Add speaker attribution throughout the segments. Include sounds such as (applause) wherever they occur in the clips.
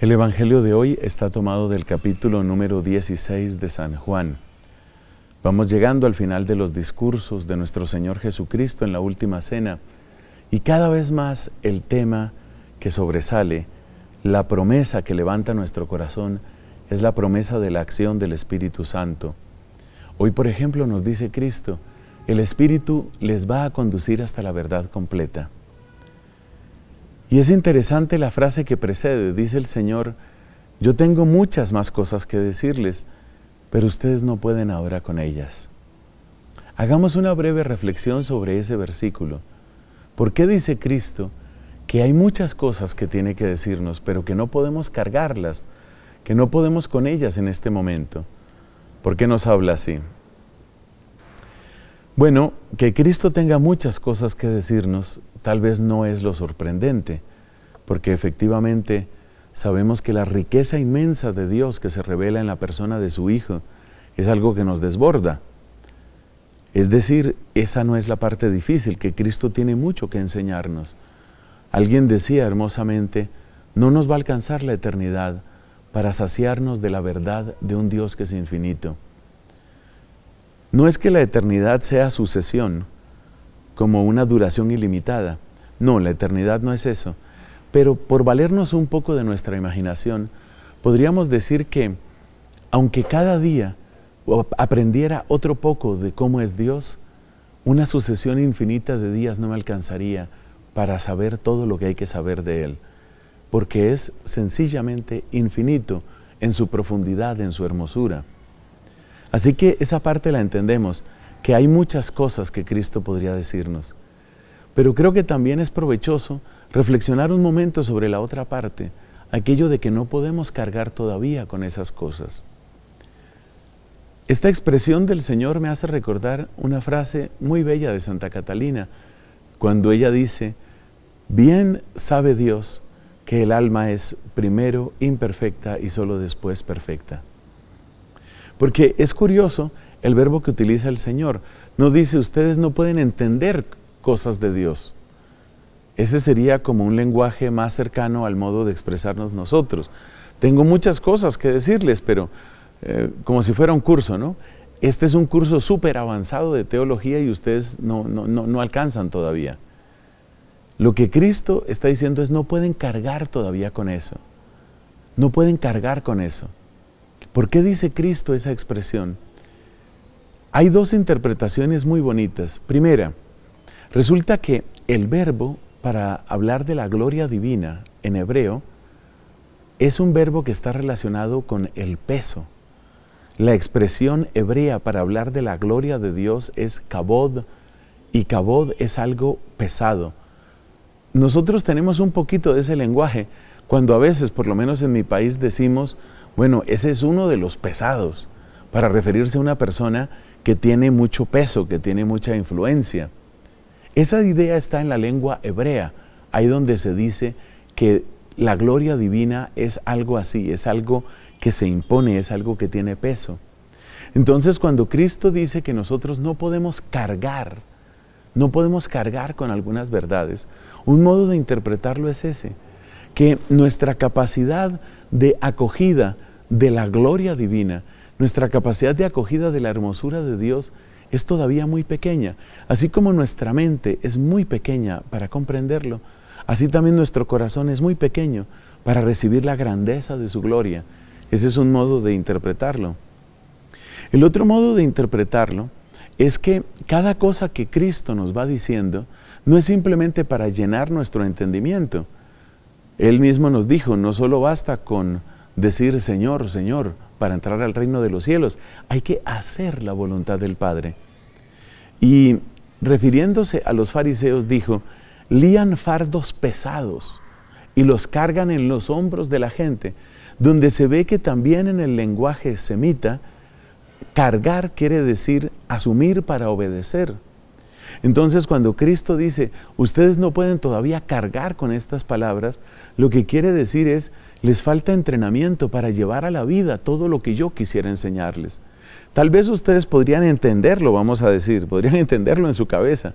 Speaker 1: El Evangelio de hoy está tomado del capítulo número 16 de San Juan. Vamos llegando al final de los discursos de nuestro Señor Jesucristo en la última cena y cada vez más el tema que sobresale, la promesa que levanta nuestro corazón, es la promesa de la acción del Espíritu Santo. Hoy, por ejemplo, nos dice Cristo, el Espíritu les va a conducir hasta la verdad completa. Y es interesante la frase que precede, dice el Señor, yo tengo muchas más cosas que decirles, pero ustedes no pueden ahora con ellas. Hagamos una breve reflexión sobre ese versículo. ¿Por qué dice Cristo que hay muchas cosas que tiene que decirnos, pero que no podemos cargarlas, que no podemos con ellas en este momento? ¿Por qué nos habla así? Bueno, que Cristo tenga muchas cosas que decirnos tal vez no es lo sorprendente, porque efectivamente sabemos que la riqueza inmensa de Dios que se revela en la persona de su Hijo es algo que nos desborda. Es decir, esa no es la parte difícil, que Cristo tiene mucho que enseñarnos. Alguien decía hermosamente, no nos va a alcanzar la eternidad para saciarnos de la verdad de un Dios que es infinito. No es que la eternidad sea sucesión, como una duración ilimitada. No, la eternidad no es eso. Pero por valernos un poco de nuestra imaginación, podríamos decir que aunque cada día aprendiera otro poco de cómo es Dios, una sucesión infinita de días no me alcanzaría para saber todo lo que hay que saber de Él, porque es sencillamente infinito en su profundidad, en su hermosura. Así que esa parte la entendemos, que hay muchas cosas que Cristo podría decirnos. Pero creo que también es provechoso reflexionar un momento sobre la otra parte, aquello de que no podemos cargar todavía con esas cosas. Esta expresión del Señor me hace recordar una frase muy bella de Santa Catalina, cuando ella dice, bien sabe Dios que el alma es primero imperfecta y solo después perfecta. Porque es curioso el verbo que utiliza el Señor. No dice, ustedes no pueden entender cosas de Dios. Ese sería como un lenguaje más cercano al modo de expresarnos nosotros. Tengo muchas cosas que decirles, pero eh, como si fuera un curso, ¿no? Este es un curso súper avanzado de teología y ustedes no, no alcanzan todavía. Lo que Cristo está diciendo es no pueden cargar todavía con eso. No pueden cargar con eso. ¿Por qué dice Cristo esa expresión? Hay dos interpretaciones muy bonitas. Primera, resulta que el verbo para hablar de la gloria divina en hebreo es un verbo que está relacionado con el peso. La expresión hebrea para hablar de la gloria de Dios es kabod, y kabod es algo pesado. Nosotros tenemos un poquito de ese lenguaje, cuando a veces, por lo menos en mi país, decimos, bueno, ese es uno de los pesados para referirse a una persona que tiene mucho peso, que tiene mucha influencia. Esa idea está en la lengua hebrea, ahí donde se dice que la gloria divina es algo así, es algo que se impone, es algo que tiene peso. Entonces cuando Cristo dice que nosotros no podemos cargar, no podemos cargar con algunas verdades, un modo de interpretarlo es ese, que nuestra capacidad de acogida de la gloria divina, nuestra capacidad de acogida de la hermosura de Dios es todavía muy pequeña. Así como nuestra mente es muy pequeña para comprenderlo, así también nuestro corazón es muy pequeño para recibir la grandeza de su gloria. Ese es un modo de interpretarlo. El otro modo de interpretarlo es que cada cosa que Cristo nos va diciendo no es simplemente para llenar nuestro entendimiento, él mismo nos dijo, no solo basta con decir Señor, Señor, para entrar al reino de los cielos, hay que hacer la voluntad del Padre. Y refiriéndose a los fariseos dijo, lían fardos pesados y los cargan en los hombros de la gente, donde se ve que también en el lenguaje semita, cargar quiere decir asumir para obedecer. Entonces cuando Cristo dice, ustedes no pueden todavía cargar con estas palabras, lo que quiere decir es, les falta entrenamiento para llevar a la vida todo lo que yo quisiera enseñarles. Tal vez ustedes podrían entenderlo, vamos a decir, podrían (laughs) entenderlo en su cabeza,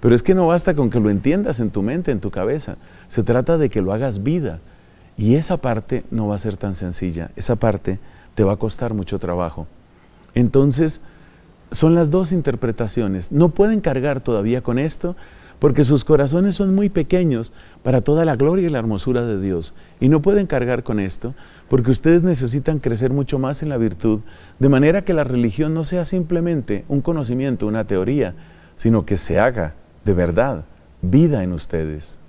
Speaker 1: pero es que no basta con que lo entiendas en tu mente, en tu cabeza, se trata de que lo hagas vida. Y esa parte no va a ser tan sencilla, esa parte te va a costar mucho trabajo. Entonces, son las dos interpretaciones. No pueden cargar todavía con esto porque sus corazones son muy pequeños para toda la gloria y la hermosura de Dios. Y no pueden cargar con esto porque ustedes necesitan crecer mucho más en la virtud, de manera que la religión no sea simplemente un conocimiento, una teoría, sino que se haga de verdad vida en ustedes.